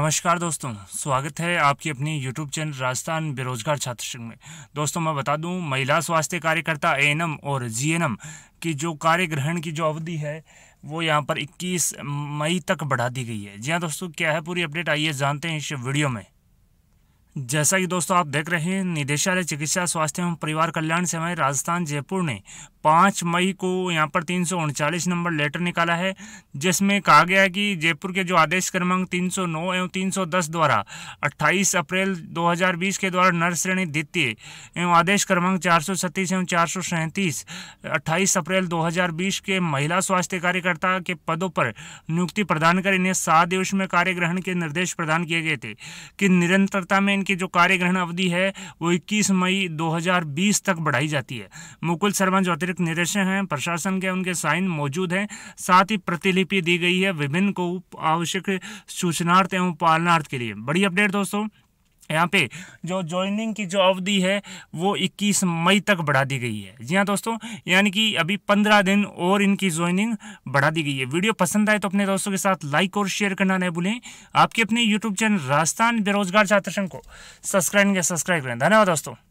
नमस्कार दोस्तों स्वागत है आपकी अपनी यूट्यूब चैनल राजस्थान बेरोजगार छात्र संघ में दोस्तों मैं बता दूं महिला स्वास्थ्य कार्यकर्ता ए और जी की जो कार्य ग्रहण की जो अवधि है वो यहाँ पर 21 मई तक बढ़ा दी गई है जी हाँ दोस्तों क्या है पूरी अपडेट आइए जानते हैं इस वीडियो में जैसा कि दोस्तों आप देख रहे हैं निदेशालय चिकित्सा स्वास्थ्य एवं परिवार कल्याण सेवाएं राजस्थान जयपुर ने पाँच मई को यहाँ पर तीन नंबर लेटर निकाला है जिसमें कहा गया है कि जयपुर के जो आदेश क्रमांक 309 एवं 310 द्वारा 28 अप्रैल 2020 के द्वारा नर श्रेणी द्वितीय एवं आदेश क्रमांक 436 एवं चार सौ 28 अप्रैल 2020 के महिला स्वास्थ्य कार्यकर्ता के पदों पर नियुक्ति प्रदान कर इन्हें सात दिवस में कार्य ग्रहण के निर्देश प्रदान किए गए थे कि निरंतरता में इनकी जो कार्य ग्रहण अवधि है वो इक्कीस मई दो तक बढ़ाई जाती है मुकुल शर्मा ज्योतिष अतिरिक्त निदेशक हैं प्रशासन के उनके साइन मौजूद हैं साथ ही प्रतिलिपि दी गई है विभिन्न को आवश्यक सूचनार्थ एवं पालनार्थ के लिए बड़ी अपडेट दोस्तों यहाँ पे जो ज्वाइनिंग की जो अवधि है वो 21 मई तक बढ़ा दी गई है जी हाँ दोस्तों यानी कि अभी 15 दिन और इनकी ज्वाइनिंग बढ़ा दी गई है वीडियो पसंद आए तो अपने दोस्तों के साथ लाइक और शेयर करना नहीं भूलें आपके अपने यूट्यूब चैनल राजस्थान बेरोजगार छात्र संघ को सब्सक्राइब सब्सक्राइब करें धन्यवाद दोस्तों